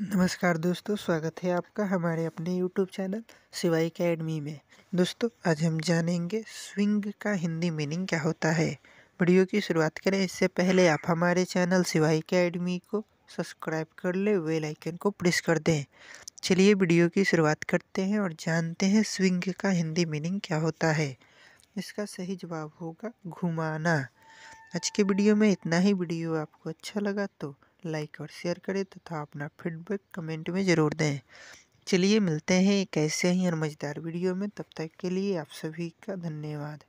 नमस्कार दोस्तों स्वागत है आपका हमारे अपने YouTube चैनल सिवाई अकेडमी में दोस्तों आज हम जानेंगे स्विंग का हिंदी मीनिंग क्या होता है वीडियो की शुरुआत करें इससे पहले आप हमारे चैनल सिवाई अकेडमी को सब्सक्राइब कर ले वेल आइकन को प्रेस कर दें चलिए वीडियो की शुरुआत करते हैं और जानते हैं स्विंग का हिंदी मीनिंग क्या होता है इसका सही जवाब होगा घुमाना आज के वीडियो में इतना ही वीडियो आपको अच्छा लगा तो लाइक और शेयर करें तथा अपना फीडबैक कमेंट में ज़रूर दें चलिए मिलते हैं एक ऐसे ही और मज़ेदार वीडियो में तब तक के लिए आप सभी का धन्यवाद